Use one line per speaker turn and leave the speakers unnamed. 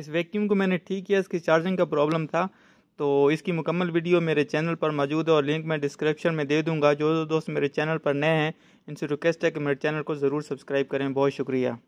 इस वैक्यूम को मैंने ठीक किया इसकी चार्जिंग का प्रॉब्लम था तो इसकी मुकम्मल वीडियो मेरे चैनल पर मौजूद है और लिंक मैं डिस्क्रिप्शन में दे दूंगा जो दोस्त मेरे चैनल पर नए हैं इनसे रिक्वेस्ट है कि मेरे चैनल को ज़रूर सब्सक्राइब करें बहुत शुक्रिया